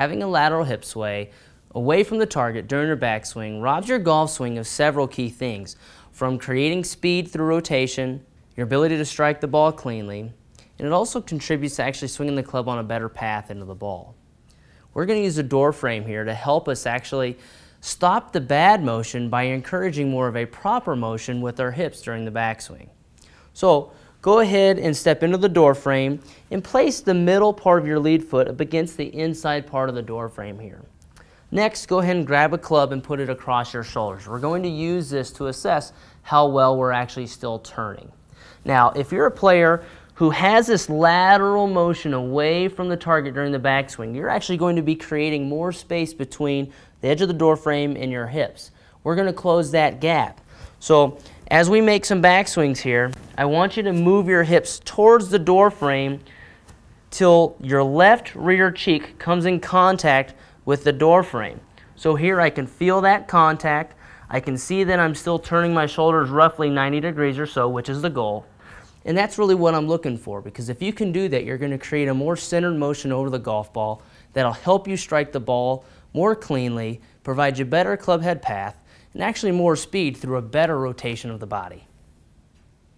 having a lateral hip sway away from the target during your backswing robs your golf swing of several key things, from creating speed through rotation, your ability to strike the ball cleanly, and it also contributes to actually swinging the club on a better path into the ball. We're going to use a door frame here to help us actually stop the bad motion by encouraging more of a proper motion with our hips during the backswing. So go ahead and step into the door frame and place the middle part of your lead foot up against the inside part of the door frame here. Next, go ahead and grab a club and put it across your shoulders. We're going to use this to assess how well we're actually still turning. Now, if you're a player who has this lateral motion away from the target during the backswing, you're actually going to be creating more space between the edge of the door frame and your hips. We're going to close that gap. So as we make some backswings here, I want you to move your hips towards the door frame till your left rear cheek comes in contact with the door frame. So here I can feel that contact. I can see that I'm still turning my shoulders roughly 90 degrees or so, which is the goal. And that's really what I'm looking for because if you can do that, you're going to create a more centered motion over the golf ball that'll help you strike the ball more cleanly, provide you better club head path, and actually more speed through a better rotation of the body.